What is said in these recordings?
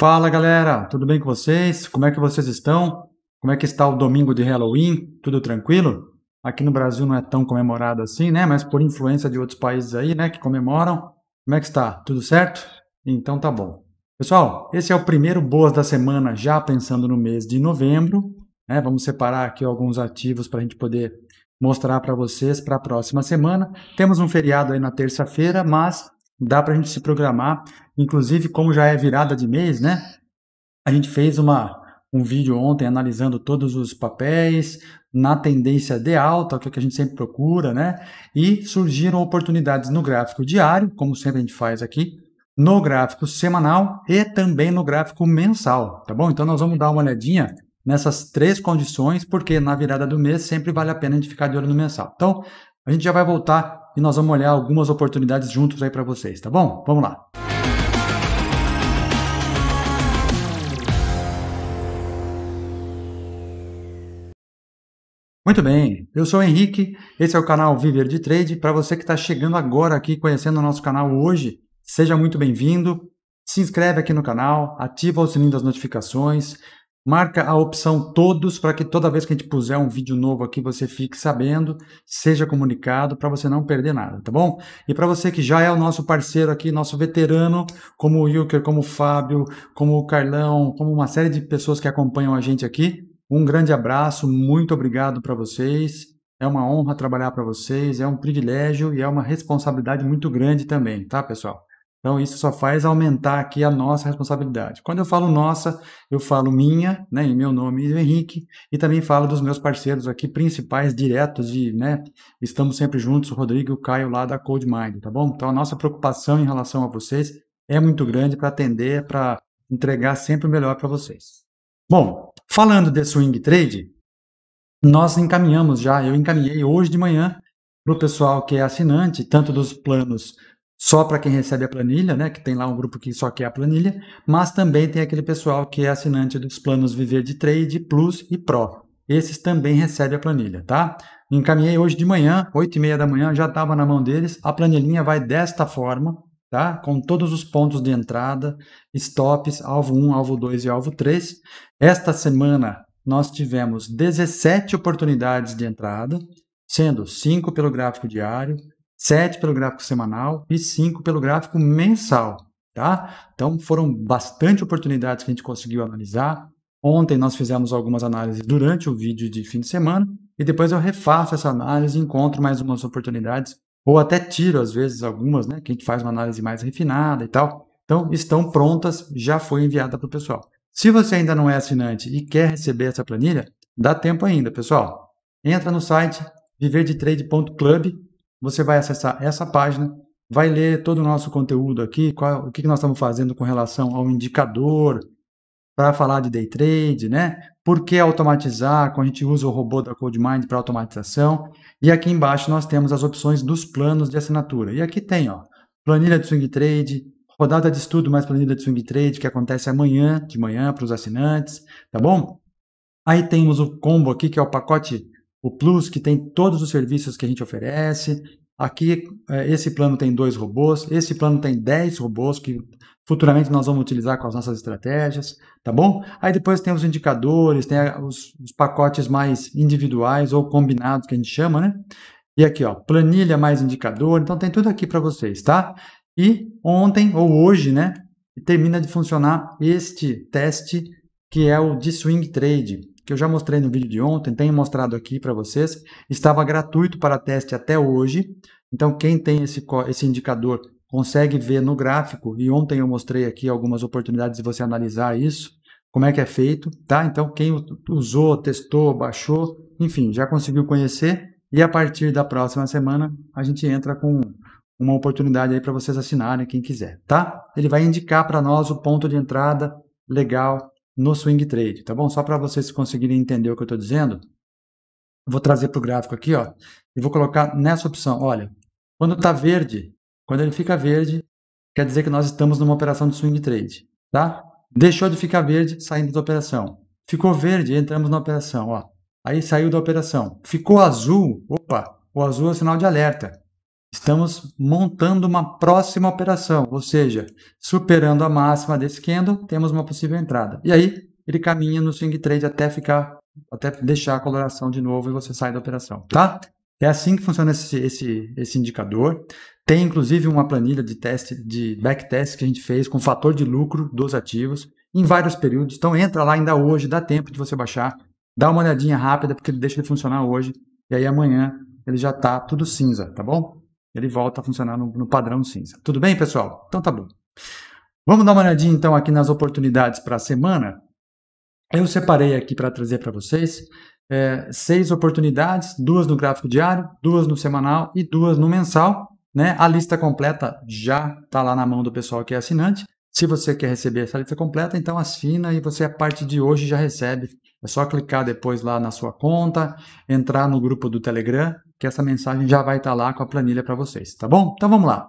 Fala galera, tudo bem com vocês? Como é que vocês estão? Como é que está o domingo de Halloween? Tudo tranquilo? Aqui no Brasil não é tão comemorado assim, né? Mas por influência de outros países aí, né, que comemoram. Como é que está? Tudo certo? Então tá bom. Pessoal, esse é o primeiro Boas da Semana, já pensando no mês de novembro. Né? Vamos separar aqui alguns ativos para a gente poder mostrar para vocês para a próxima semana. Temos um feriado aí na terça-feira, mas dá para a gente se programar. Inclusive, como já é virada de mês, né? A gente fez uma, um vídeo ontem analisando todos os papéis na tendência de alta, que é o que a gente sempre procura, né? E surgiram oportunidades no gráfico diário, como sempre a gente faz aqui, no gráfico semanal e também no gráfico mensal, tá bom? Então nós vamos dar uma olhadinha nessas três condições, porque na virada do mês sempre vale a pena a gente ficar de olho no mensal. Então, a gente já vai voltar e nós vamos olhar algumas oportunidades juntos aí para vocês, tá bom? Vamos lá. Muito bem, eu sou o Henrique, esse é o canal Viver de Trade. Para você que está chegando agora aqui, conhecendo o nosso canal hoje, seja muito bem-vindo. Se inscreve aqui no canal, ativa o sininho das notificações, Marca a opção todos para que toda vez que a gente puser um vídeo novo aqui você fique sabendo, seja comunicado para você não perder nada, tá bom? E para você que já é o nosso parceiro aqui, nosso veterano, como o Wilker, como o Fábio, como o Carlão, como uma série de pessoas que acompanham a gente aqui, um grande abraço, muito obrigado para vocês. É uma honra trabalhar para vocês, é um privilégio e é uma responsabilidade muito grande também, tá, pessoal? Então, isso só faz aumentar aqui a nossa responsabilidade. Quando eu falo nossa, eu falo minha, né, em meu nome, Henrique, e também falo dos meus parceiros aqui principais, diretos, e né, estamos sempre juntos, o Rodrigo e o Caio lá da Cold Mind, tá bom? Então, a nossa preocupação em relação a vocês é muito grande para atender, para entregar sempre o melhor para vocês. Bom, falando de swing trade, nós encaminhamos já, eu encaminhei hoje de manhã para o pessoal que é assinante, tanto dos planos só para quem recebe a planilha, né? Que tem lá um grupo que só quer a planilha, mas também tem aquele pessoal que é assinante dos planos Viver de Trade, Plus e Pro. Esses também recebem a planilha, tá? Encaminhei hoje de manhã, 8 e meia da manhã, já estava na mão deles. A planilhinha vai desta forma, tá? Com todos os pontos de entrada, stops, alvo 1, alvo 2 e alvo 3. Esta semana nós tivemos 17 oportunidades de entrada, sendo 5 pelo gráfico diário, 7 pelo gráfico semanal e 5 pelo gráfico mensal, tá? Então foram bastante oportunidades que a gente conseguiu analisar. Ontem nós fizemos algumas análises durante o vídeo de fim de semana e depois eu refaço essa análise, encontro mais umas oportunidades ou até tiro às vezes algumas, né, que a gente faz uma análise mais refinada e tal. Então estão prontas, já foi enviada para o pessoal. Se você ainda não é assinante e quer receber essa planilha, dá tempo ainda, pessoal. Entra no site viverdetrade.club você vai acessar essa página, vai ler todo o nosso conteúdo aqui, qual, o que nós estamos fazendo com relação ao indicador, para falar de day trade, né? Por que automatizar? Quando a gente usa o robô da CodeMind para automatização. E aqui embaixo nós temos as opções dos planos de assinatura. E aqui tem, ó, planilha de swing trade, rodada de estudo mais planilha de swing trade que acontece amanhã de manhã para os assinantes, tá bom? Aí temos o combo aqui que é o pacote o Plus, que tem todos os serviços que a gente oferece. Aqui, é, esse plano tem dois robôs, esse plano tem dez robôs que futuramente nós vamos utilizar com as nossas estratégias, tá bom? Aí depois tem os indicadores, tem os, os pacotes mais individuais ou combinados que a gente chama, né? E aqui, ó, planilha mais indicador, então tem tudo aqui para vocês, tá? E ontem ou hoje, né, termina de funcionar este teste que é o de swing trade que eu já mostrei no vídeo de ontem, tenho mostrado aqui para vocês, estava gratuito para teste até hoje. Então, quem tem esse, esse indicador consegue ver no gráfico, e ontem eu mostrei aqui algumas oportunidades de você analisar isso, como é que é feito, tá? Então, quem usou, testou, baixou, enfim, já conseguiu conhecer, e a partir da próxima semana a gente entra com uma oportunidade aí para vocês assinarem, quem quiser, tá? Ele vai indicar para nós o ponto de entrada legal no swing trade, tá bom? Só para vocês conseguirem entender o que eu estou dizendo, vou trazer para o gráfico aqui, ó, e vou colocar nessa opção. Olha, quando está verde, quando ele fica verde, quer dizer que nós estamos numa operação de swing trade, tá? Deixou de ficar verde, saindo da operação. Ficou verde, entramos na operação, ó. Aí saiu da operação. Ficou azul, opa, o azul é sinal de alerta. Estamos montando uma próxima operação, ou seja, superando a máxima desse candle, temos uma possível entrada. E aí ele caminha no swing trade até ficar, até deixar a coloração de novo e você sai da operação, tá? É assim que funciona esse, esse, esse indicador. Tem inclusive uma planilha de teste de backtest que a gente fez com fator de lucro dos ativos em vários períodos. Então entra lá ainda hoje, dá tempo de você baixar, dá uma olhadinha rápida porque ele deixa de funcionar hoje e aí amanhã ele já tá tudo cinza, tá bom? ele volta a funcionar no, no padrão cinza. Tudo bem, pessoal? Então tá bom. Vamos dar uma olhadinha então aqui nas oportunidades para a semana. Eu separei aqui para trazer para vocês é, seis oportunidades, duas no gráfico diário, duas no semanal e duas no mensal. Né? A lista completa já está lá na mão do pessoal que é assinante. Se você quer receber essa lista completa, então assina e você, a partir de hoje, já recebe. É só clicar depois lá na sua conta, entrar no grupo do Telegram que essa mensagem já vai estar tá lá com a planilha para vocês, tá bom? Então vamos lá.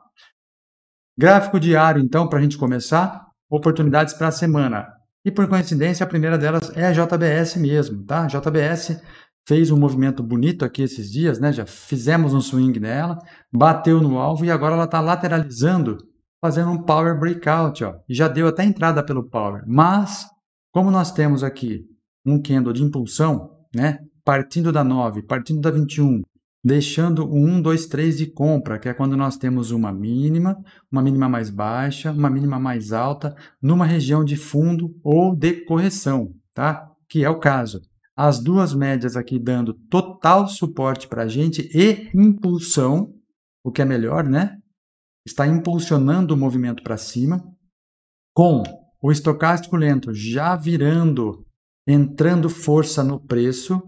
Gráfico diário, então, para a gente começar, oportunidades para a semana. E por coincidência, a primeira delas é a JBS mesmo, tá? JBS fez um movimento bonito aqui esses dias, né? Já fizemos um swing nela, bateu no alvo e agora ela está lateralizando, fazendo um power breakout, ó. E já deu até entrada pelo power. Mas, como nós temos aqui um candle de impulsão, né? Partindo da 9, partindo da 21, deixando o 1, 2, 3 de compra, que é quando nós temos uma mínima, uma mínima mais baixa, uma mínima mais alta, numa região de fundo ou de correção, tá? Que é o caso. As duas médias aqui dando total suporte para a gente e impulsão, o que é melhor, né? Está impulsionando o movimento para cima, com o estocástico lento já virando, entrando força no preço,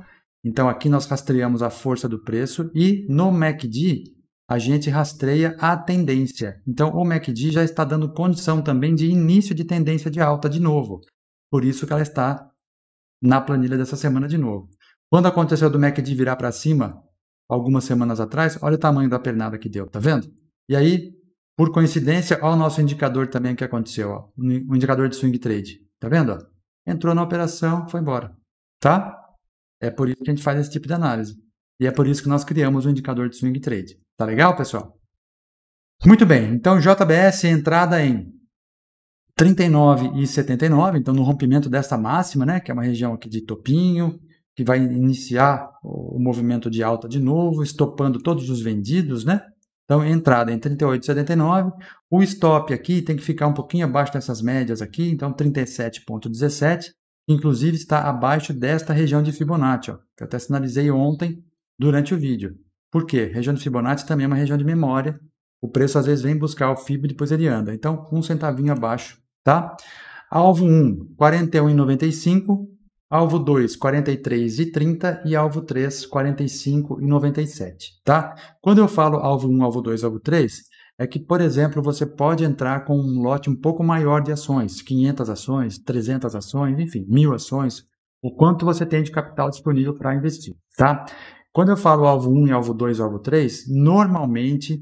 então aqui nós rastreamos a força do preço e no MACD a gente rastreia a tendência. Então o MACD já está dando condição também de início de tendência de alta de novo. Por isso que ela está na planilha dessa semana de novo. Quando aconteceu do MACD virar para cima algumas semanas atrás, olha o tamanho da pernada que deu, tá vendo? E aí, por coincidência, olha o nosso indicador também que aconteceu, ó, o indicador de swing trade, tá vendo? Entrou na operação, foi embora, tá? É por isso que a gente faz esse tipo de análise. E é por isso que nós criamos o indicador de swing trade. Tá legal, pessoal? Muito bem, então JBS entrada em 39,79. e então no rompimento dessa máxima, né, que é uma região aqui de topinho, que vai iniciar o movimento de alta de novo, estopando todos os vendidos, né? Então entrada em 38,79, o stop aqui tem que ficar um pouquinho abaixo dessas médias aqui, então 37,17 inclusive está abaixo desta região de Fibonacci, ó, que eu até sinalizei ontem durante o vídeo. Por quê? região de Fibonacci também é uma região de memória. O preço às vezes vem buscar o FIB e depois ele anda. Então, um centavinho abaixo, tá? Alvo 1, 41,95. Alvo 2, 43,30. E alvo 3, 45,97, tá? Quando eu falo alvo 1, alvo 2, alvo 3, é que, por exemplo, você pode entrar com um lote um pouco maior de ações, 500 ações, 300 ações, enfim, mil ações, o quanto você tem de capital disponível para investir, tá? Quando eu falo alvo 1, alvo 2, alvo 3, normalmente,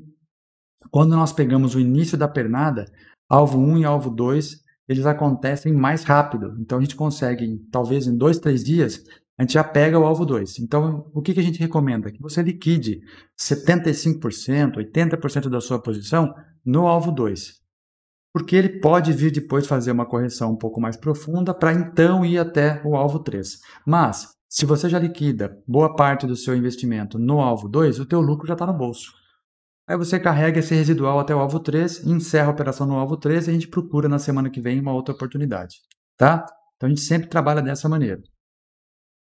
quando nós pegamos o início da pernada, alvo 1 e alvo 2, eles acontecem mais rápido. Então, a gente consegue, talvez em dois, três dias, a gente já pega o alvo 2. Então, o que, que a gente recomenda? Que você liquide 75%, 80% da sua posição no alvo 2. Porque ele pode vir depois fazer uma correção um pouco mais profunda para então ir até o alvo 3. Mas, se você já liquida boa parte do seu investimento no alvo 2, o teu lucro já está no bolso. Aí você carrega esse residual até o alvo 3, encerra a operação no alvo 3 e a gente procura na semana que vem uma outra oportunidade. Tá? Então a gente sempre trabalha dessa maneira.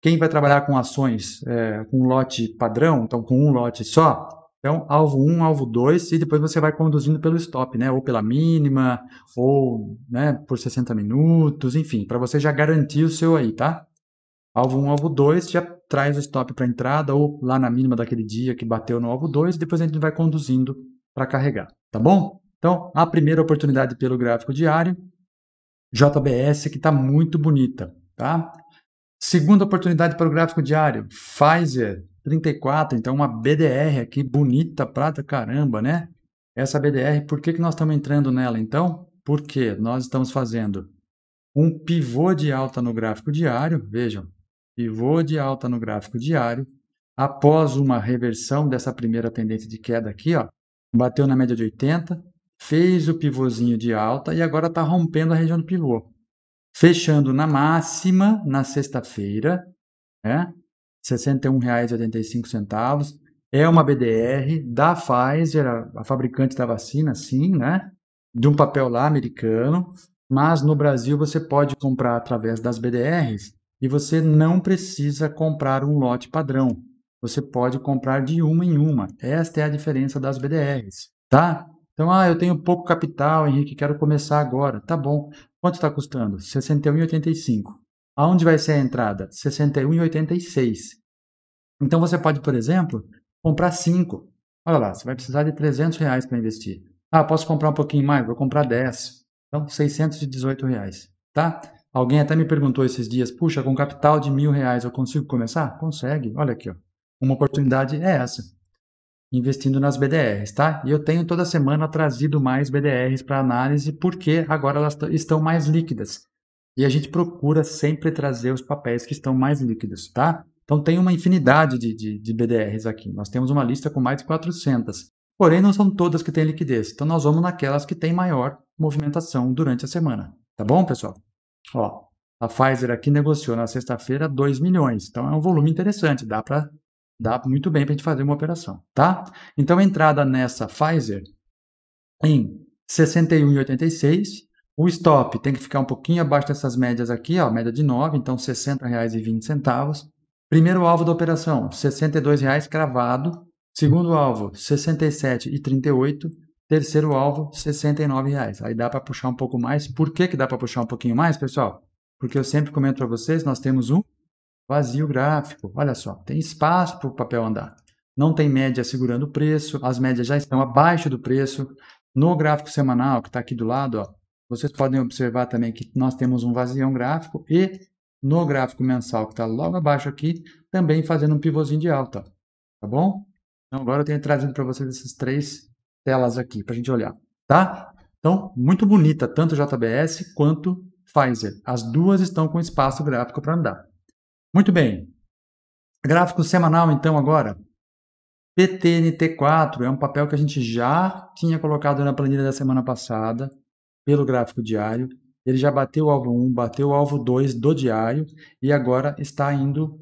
Quem vai trabalhar com ações é, com lote padrão, então com um lote só, então alvo 1, um, alvo 2, e depois você vai conduzindo pelo stop, né? Ou pela mínima, ou né, por 60 minutos, enfim, para você já garantir o seu aí, tá? Alvo 1, um, alvo 2, já traz o stop para a entrada, ou lá na mínima daquele dia que bateu no alvo 2, depois a gente vai conduzindo para carregar, tá bom? Então, a primeira oportunidade pelo gráfico diário, JBS, que está muito bonita, tá? Segunda oportunidade para o gráfico diário, Pfizer 34, então uma BDR aqui bonita, prata caramba, né? Essa BDR, por que, que nós estamos entrando nela então? Porque nós estamos fazendo um pivô de alta no gráfico diário, vejam, pivô de alta no gráfico diário, após uma reversão dessa primeira tendência de queda aqui, ó, bateu na média de 80, fez o pivôzinho de alta e agora está rompendo a região do pivô fechando na máxima na sexta-feira, né? R$ 61,85. É uma BDR da Pfizer, a, a fabricante da vacina, sim, né? De um papel lá americano. Mas no Brasil você pode comprar através das BDRs e você não precisa comprar um lote padrão. Você pode comprar de uma em uma. Esta é a diferença das BDRs, tá? Então, ah, eu tenho pouco capital, Henrique, quero começar agora. Tá bom. Quanto está custando? 61,85. Aonde vai ser a entrada? 61,86. Então você pode, por exemplo, comprar 5. Olha lá, você vai precisar de 300 reais para investir. Ah, posso comprar um pouquinho mais? Vou comprar 10. Então, 618 reais, tá? Alguém até me perguntou esses dias, puxa, com capital de mil reais eu consigo começar? Consegue, olha aqui, ó. Uma oportunidade é essa investindo nas BDRs, tá? E eu tenho toda semana trazido mais BDRs para análise porque agora elas estão mais líquidas. E a gente procura sempre trazer os papéis que estão mais líquidos, tá? Então tem uma infinidade de, de, de BDRs aqui. Nós temos uma lista com mais de 400. Porém, não são todas que têm liquidez. Então nós vamos naquelas que têm maior movimentação durante a semana. Tá bom, pessoal? Ó, a Pfizer aqui negociou na sexta-feira 2 milhões. Então é um volume interessante, dá para Dá muito bem para a gente fazer uma operação, tá? Então, entrada nessa Pfizer em 61,86. O stop tem que ficar um pouquinho abaixo dessas médias aqui, ó, média de 9, então R$ 60,20. Primeiro alvo da operação, R$ 62,00 cravado. Segundo alvo, R$ 67,38. Terceiro alvo, R$ 69,00. Aí dá para puxar um pouco mais. Por que, que dá para puxar um pouquinho mais, pessoal? Porque eu sempre comento para vocês, nós temos um Vazio gráfico. Olha só, tem espaço para o papel andar. Não tem média segurando o preço, as médias já estão abaixo do preço. No gráfico semanal, que está aqui do lado, ó, vocês podem observar também que nós temos um vazião gráfico e no gráfico mensal, que está logo abaixo aqui, também fazendo um pivôzinho de alta. Tá bom? Então, agora eu tenho trazido para vocês essas três telas aqui para a gente olhar. Tá? Então, muito bonita, tanto JBS quanto Pfizer. As duas estão com espaço gráfico para andar. Muito bem. Gráfico semanal, então, agora. PTNT4 é um papel que a gente já tinha colocado na planilha da semana passada, pelo gráfico diário. Ele já bateu o alvo 1, bateu o alvo 2 do diário e agora está indo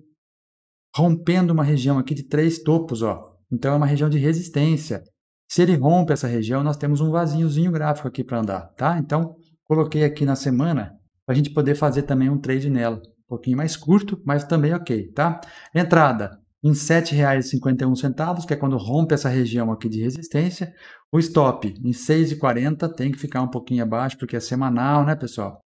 rompendo uma região aqui de três topos. Ó. Então é uma região de resistência. Se ele rompe essa região, nós temos um vasinhozinho gráfico aqui para andar. Tá? Então, coloquei aqui na semana para a gente poder fazer também um trade nela. Um pouquinho mais curto, mas também ok, tá? Entrada em R$ 7,51, que é quando rompe essa região aqui de resistência. O stop em 6,40, tem que ficar um pouquinho abaixo, porque é semanal, né, pessoal?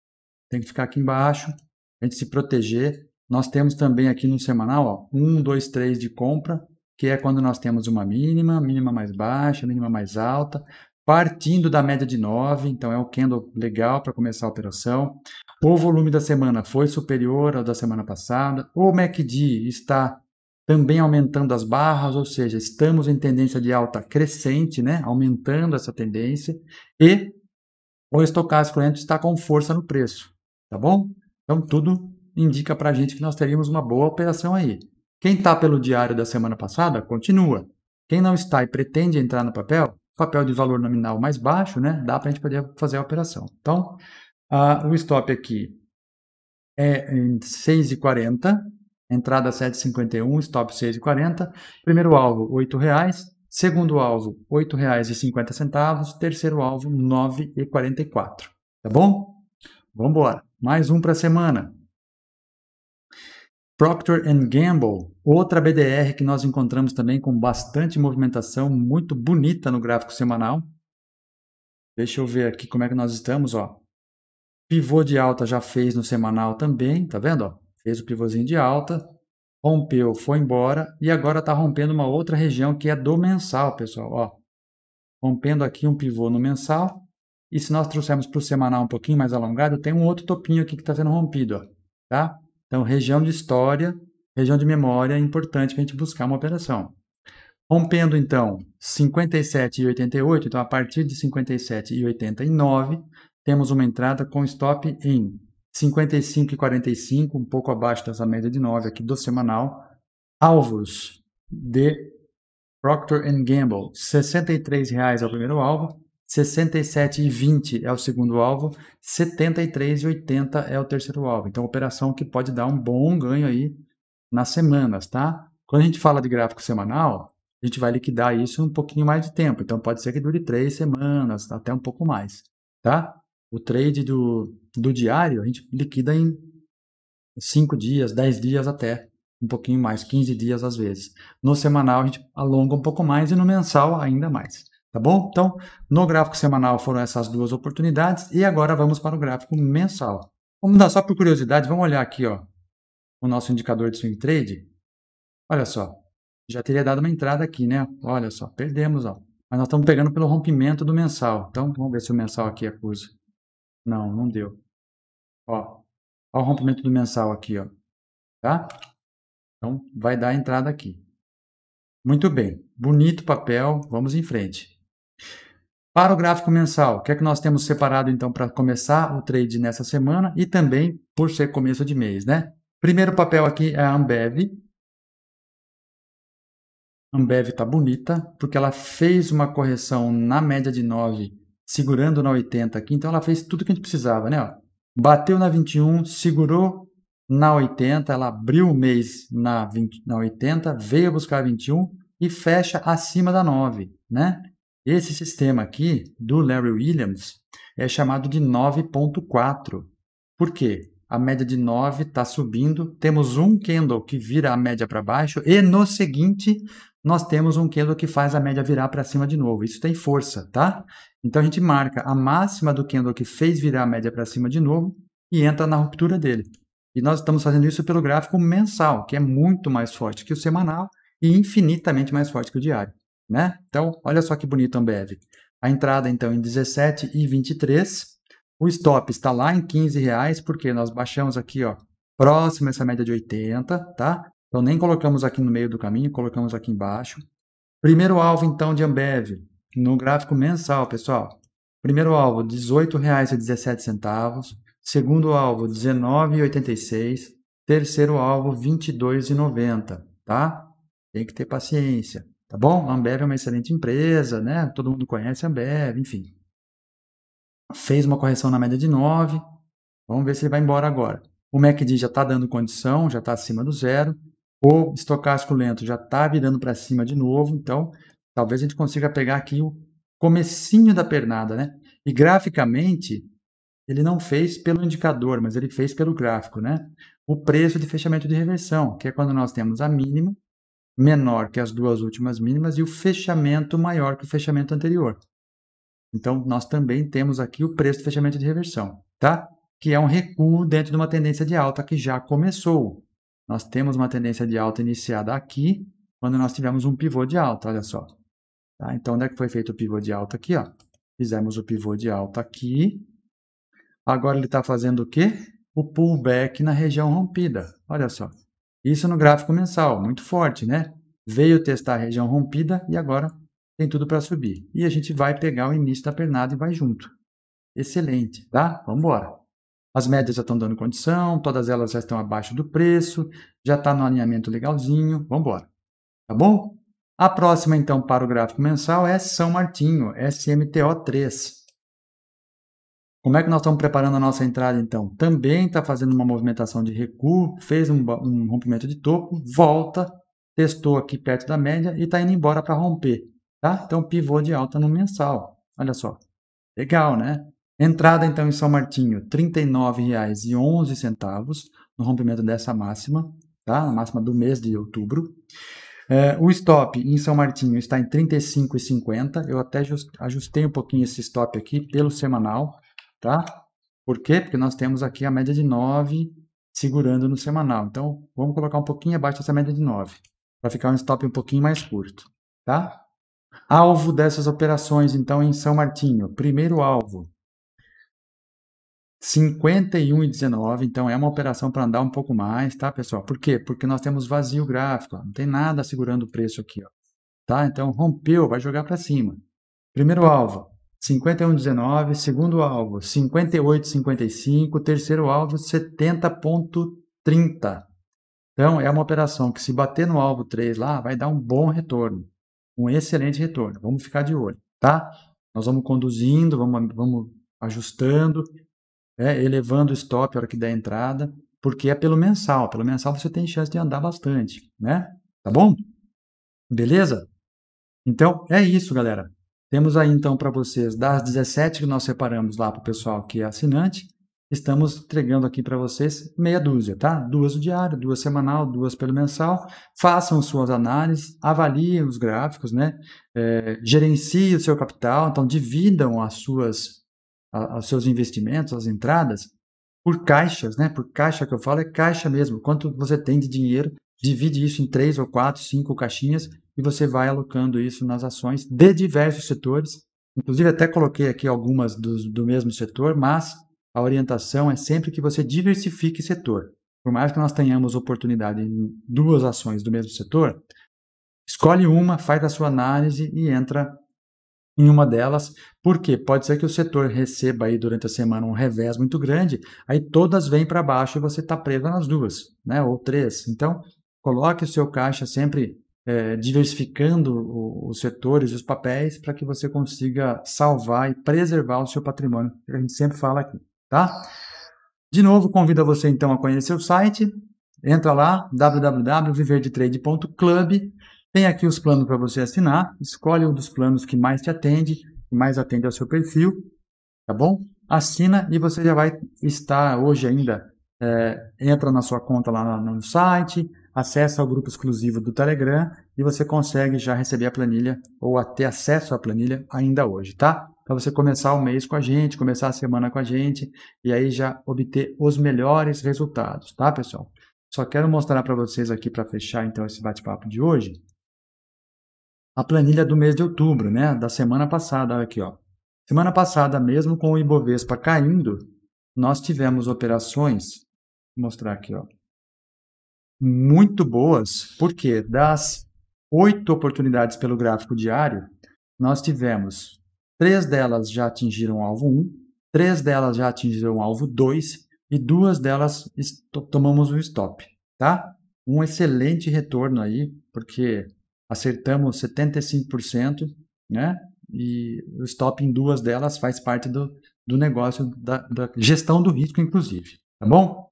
Tem que ficar aqui embaixo, a gente se proteger. Nós temos também aqui no semanal, ó, 1, 2, 3 de compra, que é quando nós temos uma mínima, mínima mais baixa, mínima mais alta, partindo da média de 9, então é um candle legal para começar a operação. O volume da semana foi superior ao da semana passada. O MACD está também aumentando as barras, ou seja, estamos em tendência de alta crescente, né? aumentando essa tendência. E o estocástico lento está com força no preço, tá bom? Então, tudo indica para a gente que nós teríamos uma boa operação aí. Quem está pelo diário da semana passada, continua. Quem não está e pretende entrar no papel, papel de valor nominal mais baixo, né? Dá para a gente poder fazer a operação. Então, ah, o stop aqui é em 6,40, entrada 7,51, stop 6,40. Primeiro alvo, R$ 8,00. Segundo alvo, R$ 8,50. Terceiro alvo, R$ 9,44. Tá bom? Vamos embora. Mais um para a semana. Procter Gamble, outra BDR que nós encontramos também com bastante movimentação, muito bonita no gráfico semanal. Deixa eu ver aqui como é que nós estamos, ó. Pivô de alta já fez no semanal também, tá vendo? Ó? Fez o pivôzinho de alta, rompeu, foi embora e agora está rompendo uma outra região que é do mensal, pessoal. Ó, rompendo aqui um pivô no mensal e se nós trouxermos para o semanal um pouquinho mais alongado, tem um outro topinho aqui que está sendo rompido, ó, tá? Então, região de história, região de memória é importante para a gente buscar uma operação. Rompendo, então, 57 e 88, então a partir de 57 e 89, temos uma entrada com stop em 55,45 um pouco abaixo dessa média de 9 aqui do semanal. Alvos de Procter Gamble, R$ reais é o primeiro alvo, R$ 67,20 é o segundo alvo, R$ 73,80 é o terceiro alvo. Então, operação que pode dar um bom ganho aí nas semanas, tá? Quando a gente fala de gráfico semanal, a gente vai liquidar isso um pouquinho mais de tempo. Então, pode ser que dure três semanas, até um pouco mais, tá? O trade do, do diário, a gente liquida em 5 dias, 10 dias até, um pouquinho mais, 15 dias às vezes. No semanal a gente alonga um pouco mais e no mensal ainda mais. Tá bom? Então, no gráfico semanal foram essas duas oportunidades e agora vamos para o gráfico mensal. Vamos dar só por curiosidade, vamos olhar aqui ó, o nosso indicador de swing trade. Olha só, já teria dado uma entrada aqui, né? Olha só, perdemos, ó. Mas nós estamos pegando pelo rompimento do mensal. Então, vamos ver se o mensal aqui acusa. É não, não deu. Ó, ó o rompimento do mensal aqui, ó. Tá? Então, vai dar a entrada aqui. Muito bem. Bonito papel. Vamos em frente. Para o gráfico mensal, o que é que nós temos separado, então, para começar o trade nessa semana e também por ser começo de mês, né? Primeiro papel aqui é a Ambev. A Ambev está bonita, porque ela fez uma correção na média de 9 segurando na 80 aqui. Então ela fez tudo que a gente precisava, né? Ó, bateu na 21, segurou na 80, ela abriu o mês na, 20, na 80, veio buscar a 21 e fecha acima da 9, né? Esse sistema aqui do Larry Williams é chamado de 9.4. Por quê? A média de 9 está subindo, temos um candle que vira a média para baixo e no seguinte nós temos um candle que faz a média virar para cima de novo. Isso tem força, tá? Então a gente marca a máxima do candle que fez virar a média para cima de novo e entra na ruptura dele. E nós estamos fazendo isso pelo gráfico mensal, que é muito mais forte que o semanal e infinitamente mais forte que o diário, né? Então, olha só que bonito a Ambev. A entrada então em 17 e 23. O stop está lá em 15 reais, porque nós baixamos aqui, ó, próximo a essa média de 80, tá? Então, nem colocamos aqui no meio do caminho, colocamos aqui embaixo. Primeiro alvo, então, de Ambev, no gráfico mensal, pessoal. Primeiro alvo, R$ 18,17. Segundo alvo, R$ 19,86. Terceiro alvo, R$ 22,90, tá? Tem que ter paciência, tá bom? A Ambev é uma excelente empresa, né? Todo mundo conhece a Ambev, enfim. Fez uma correção na média de 9. Vamos ver se ele vai embora agora. O MACD já está dando condição, já está acima do zero. O estocástico lento já está virando para cima de novo, então talvez a gente consiga pegar aqui o comecinho da pernada, né? E graficamente, ele não fez pelo indicador, mas ele fez pelo gráfico, né? O preço de fechamento de reversão, que é quando nós temos a mínima menor que as duas últimas mínimas e o fechamento maior que o fechamento anterior. Então, nós também temos aqui o preço de fechamento de reversão, tá? Que é um recuo dentro de uma tendência de alta que já começou. Nós temos uma tendência de alta iniciada aqui, quando nós tivemos um pivô de alta, olha só. Tá? Então, onde é que foi feito o pivô de alta aqui? Ó? Fizemos o pivô de alta aqui. Agora ele está fazendo o quê? O pullback na região rompida. Olha só. Isso no gráfico mensal, muito forte, né? Veio testar a região rompida e agora tem tudo para subir. E a gente vai pegar o início da pernada e vai junto. Excelente, tá? Vamos embora. As médias já estão dando condição, todas elas já estão abaixo do preço, já está no alinhamento legalzinho, vamos embora. Tá bom? A próxima, então, para o gráfico mensal é São Martinho, SMTO3. Como é que nós estamos preparando a nossa entrada, então? Também está fazendo uma movimentação de recuo, fez um, um rompimento de topo, volta, testou aqui perto da média e está indo embora para romper. Tá? Então, pivô de alta no mensal. Olha só. Legal, né? Entrada então em São Martinho, R$ 39,11 no rompimento dessa máxima, tá? A máxima do mês de outubro. É, o stop em São Martinho está em 35,50. Eu até ajustei um pouquinho esse stop aqui pelo semanal, tá? Por quê? Porque nós temos aqui a média de 9 segurando no semanal. Então, vamos colocar um pouquinho abaixo dessa média de 9, para ficar um stop um pouquinho mais curto, tá? Alvo dessas operações, então, em São Martinho. Primeiro alvo, 51,19, então é uma operação para andar um pouco mais, tá, pessoal? Por quê? Porque nós temos vazio gráfico, ó. não tem nada segurando o preço aqui, ó. Tá? Então rompeu, vai jogar para cima. Primeiro alvo, 51,19, segundo alvo, 58,55, terceiro alvo, 70,30. Então é uma operação que se bater no alvo 3 lá, vai dar um bom retorno, um excelente retorno. Vamos ficar de olho, tá? Nós vamos conduzindo, vamos, vamos ajustando né, elevando o stop a hora que der a entrada, porque é pelo mensal. Pelo mensal você tem chance de andar bastante, né? Tá bom? Beleza? Então, é isso, galera. Temos aí, então, para vocês, das 17 que nós separamos lá para o pessoal que é assinante, estamos entregando aqui para vocês meia dúzia, tá? Duas do diário, duas semanal, duas pelo mensal. Façam suas análises, avaliem os gráficos, né? É, eh, gerenciem o seu capital, então dividam as suas os aos seus investimentos, as entradas, por caixas, né? Por caixa que eu falo é caixa mesmo. Quanto você tem de dinheiro, divide isso em três ou quatro, cinco caixinhas e você vai alocando isso nas ações de diversos setores. Inclusive até coloquei aqui algumas do, do mesmo setor, mas a orientação é sempre que você diversifique setor. Por mais que nós tenhamos oportunidade em duas ações do mesmo setor, escolhe uma, faz a sua análise e entra em uma delas, porque pode ser que o setor receba aí durante a semana um revés muito grande, aí todas vêm para baixo e você está preso nas duas, né? Ou três. Então, coloque o seu caixa sempre é, diversificando o, os setores e os papéis para que você consiga salvar e preservar o seu patrimônio, que a gente sempre fala aqui, tá? De novo, convido você então a conhecer o site, entra lá, www.viverdetrade.club tem aqui os planos para você assinar. Escolhe um dos planos que mais te atende, que mais atende ao seu perfil, tá bom? Assina e você já vai estar hoje ainda. É, entra na sua conta lá no site, acessa o grupo exclusivo do Telegram e você consegue já receber a planilha ou até acesso à planilha ainda hoje, tá? Para você começar o mês com a gente, começar a semana com a gente e aí já obter os melhores resultados, tá, pessoal? Só quero mostrar para vocês aqui para fechar então esse bate-papo de hoje a planilha do mês de outubro, né, da semana passada aqui, ó. Semana passada, mesmo com o Ibovespa caindo, nós tivemos operações, vou mostrar aqui, ó, muito boas, porque das oito oportunidades pelo gráfico diário, nós tivemos três delas já atingiram o alvo 1, três delas já atingiram o alvo 2 e duas delas tomamos um stop, tá? Um excelente retorno aí, porque acertamos 75%, né? E o stop em duas delas faz parte do, do negócio, da, da gestão do risco, inclusive. Tá bom?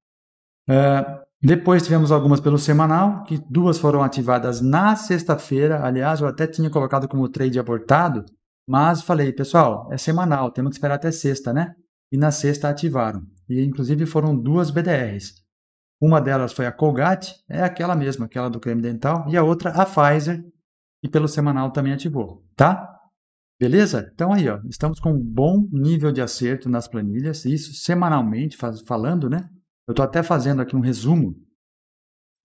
É, depois tivemos algumas pelo semanal, que duas foram ativadas na sexta-feira. Aliás, eu até tinha colocado como trade abortado, mas falei, pessoal, é semanal, temos que esperar até sexta, né? E na sexta ativaram. E inclusive foram duas BDRs. Uma delas foi a Colgate, é aquela mesma, aquela do creme dental, e a outra a Pfizer, que pelo semanal também ativou, tá? Beleza? Então aí, ó, estamos com um bom nível de acerto nas planilhas, isso semanalmente faz, falando, né? Eu estou até fazendo aqui um resumo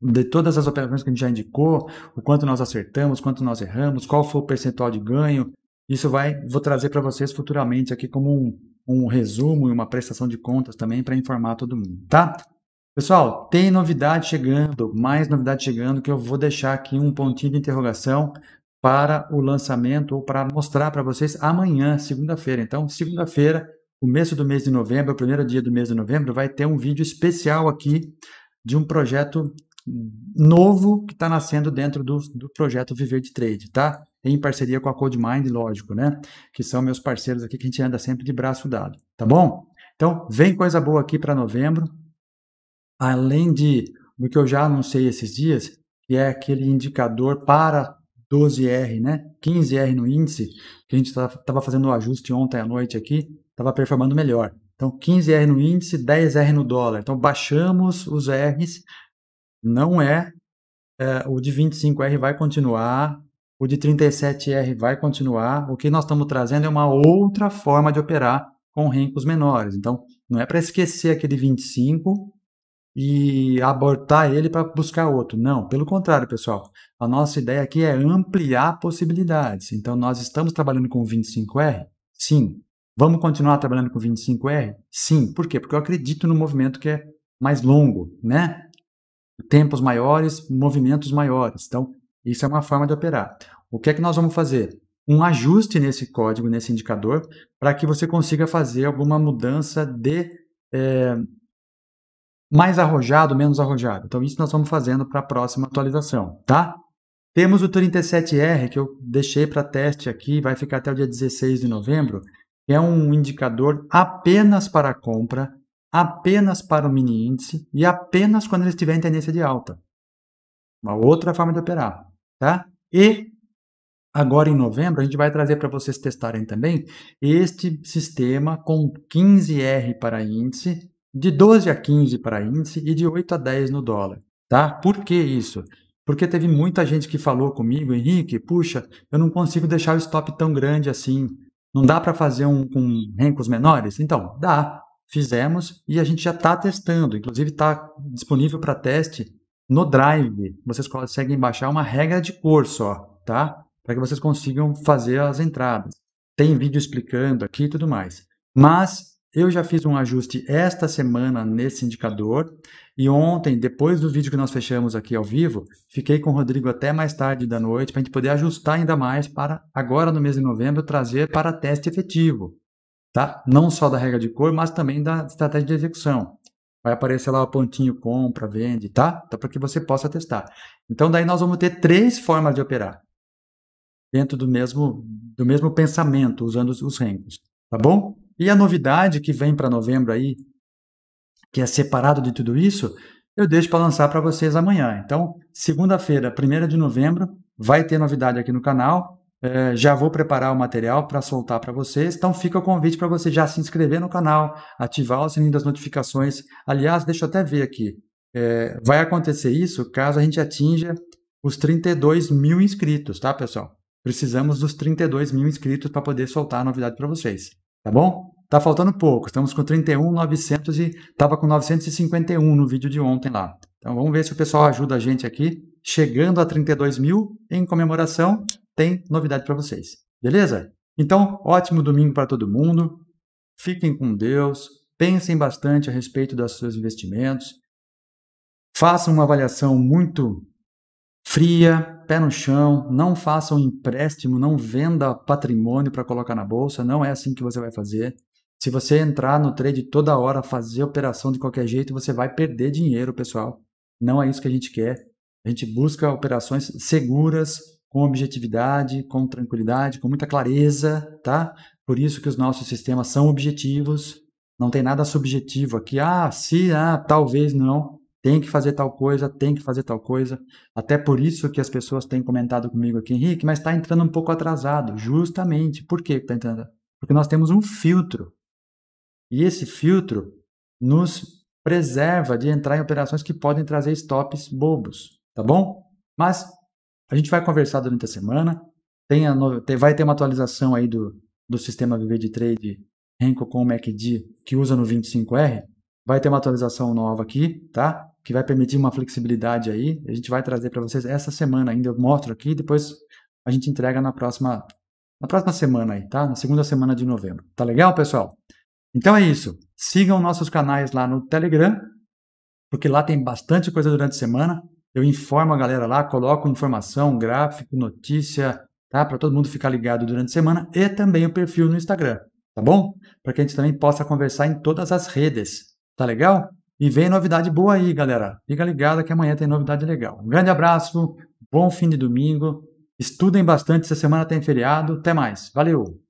de todas as operações que a gente já indicou, o quanto nós acertamos, quanto nós erramos, qual foi o percentual de ganho. Isso vai, vou trazer para vocês futuramente aqui como um, um resumo e uma prestação de contas também para informar todo mundo, tá? Pessoal, tem novidade chegando, mais novidade chegando que eu vou deixar aqui um pontinho de interrogação para o lançamento ou para mostrar para vocês amanhã, segunda-feira. Então, segunda-feira, começo do mês de novembro, o primeiro dia do mês de novembro, vai ter um vídeo especial aqui de um projeto novo que está nascendo dentro do, do projeto Viver de Trade, tá? Em parceria com a CodeMind, lógico, né? Que são meus parceiros aqui que a gente anda sempre de braço dado, tá bom? Então, vem coisa boa aqui para novembro além de do que eu já anunciei esses dias, que é aquele indicador para 12R, né? 15R no índice, que a gente estava fazendo o um ajuste ontem à noite aqui, estava performando melhor. Então, 15R no índice, 10R no dólar. Então, baixamos os Rs, não é, é o de 25R vai continuar, o de 37R vai continuar. O que nós estamos trazendo é uma outra forma de operar com rencos menores. Então, não é para esquecer aquele 25, e abortar ele para buscar outro. Não, pelo contrário, pessoal. A nossa ideia aqui é ampliar possibilidades. Então, nós estamos trabalhando com 25R? Sim. Vamos continuar trabalhando com 25R? Sim. Por quê? Porque eu acredito no movimento que é mais longo, né? Tempos maiores, movimentos maiores. Então, isso é uma forma de operar. O que é que nós vamos fazer? Um ajuste nesse código, nesse indicador, para que você consiga fazer alguma mudança de. É, mais arrojado, menos arrojado. Então, isso nós vamos fazendo para a próxima atualização, tá? Temos o 37R, que eu deixei para teste aqui, vai ficar até o dia 16 de novembro, que é um indicador apenas para compra, apenas para o mini índice e apenas quando ele estiver em tendência de alta. Uma outra forma de operar, tá? E agora em novembro a gente vai trazer para vocês testarem também este sistema com 15R para índice de 12 a 15 para índice e de 8 a 10 no dólar, tá? Por que isso? Porque teve muita gente que falou comigo, Henrique, puxa, eu não consigo deixar o stop tão grande assim. Não dá para fazer um com rencos menores? Então, dá. Fizemos e a gente já está testando. Inclusive, está disponível para teste no Drive. Vocês conseguem baixar uma regra de cor só, tá? Para que vocês consigam fazer as entradas. Tem vídeo explicando aqui e tudo mais. Mas eu já fiz um ajuste esta semana nesse indicador e ontem, depois do vídeo que nós fechamos aqui ao vivo, fiquei com o Rodrigo até mais tarde da noite para a gente poder ajustar ainda mais para agora no mês de novembro trazer para teste efetivo, tá? Não só da regra de cor, mas também da estratégia de execução. Vai aparecer lá o pontinho compra, vende, tá? Então, para que você possa testar. Então, daí nós vamos ter três formas de operar dentro do mesmo, do mesmo pensamento, usando os, os tá bom? E a novidade que vem para novembro aí, que é separado de tudo isso, eu deixo para lançar para vocês amanhã. Então, segunda-feira, 1 de novembro, vai ter novidade aqui no canal. É, já vou preparar o material para soltar para vocês. Então, fica o convite para você já se inscrever no canal, ativar o sininho das notificações. Aliás, deixa eu até ver aqui. É, vai acontecer isso caso a gente atinja os 32 mil inscritos, tá, pessoal? Precisamos dos 32 mil inscritos para poder soltar a novidade para vocês, tá bom? Tá faltando pouco, estamos com 31,900 e estava com 951 no vídeo de ontem lá. Então vamos ver se o pessoal ajuda a gente aqui. Chegando a 32 mil, em comemoração, tem novidade para vocês. Beleza? Então, ótimo domingo para todo mundo. Fiquem com Deus. Pensem bastante a respeito dos seus investimentos. Façam uma avaliação muito fria, pé no chão. Não façam empréstimo, não venda patrimônio para colocar na bolsa. Não é assim que você vai fazer. Se você entrar no trade toda hora, fazer operação de qualquer jeito, você vai perder dinheiro, pessoal. Não é isso que a gente quer. A gente busca operações seguras, com objetividade, com tranquilidade, com muita clareza, tá? Por isso que os nossos sistemas são objetivos. Não tem nada subjetivo aqui. Ah, se, ah, talvez não. Tem que fazer tal coisa, tem que fazer tal coisa. Até por isso que as pessoas têm comentado comigo aqui, Henrique, mas está entrando um pouco atrasado. Justamente. Por que está entrando? Porque nós temos um filtro e esse filtro nos preserva de entrar em operações que podem trazer stops bobos, tá bom? Mas a gente vai conversar durante a semana, tem a no... vai ter uma atualização aí do, do sistema Viver de Trade Renko com MACD que usa no 25R, vai ter uma atualização nova aqui, tá? Que vai permitir uma flexibilidade aí. A gente vai trazer para vocês essa semana ainda, eu mostro aqui, depois a gente entrega na próxima na próxima semana aí, tá? Na segunda semana de novembro. Tá legal, pessoal? Então é isso. Sigam nossos canais lá no Telegram, porque lá tem bastante coisa durante a semana. Eu informo a galera lá, coloco informação, gráfico, notícia, tá? Para todo mundo ficar ligado durante a semana e também o perfil no Instagram, tá bom? Para que a gente também possa conversar em todas as redes, tá legal? E vem novidade boa aí, galera. Fica ligado que amanhã tem novidade legal. Um grande abraço, bom fim de domingo. Estudem bastante, essa semana tem feriado. Até mais. Valeu!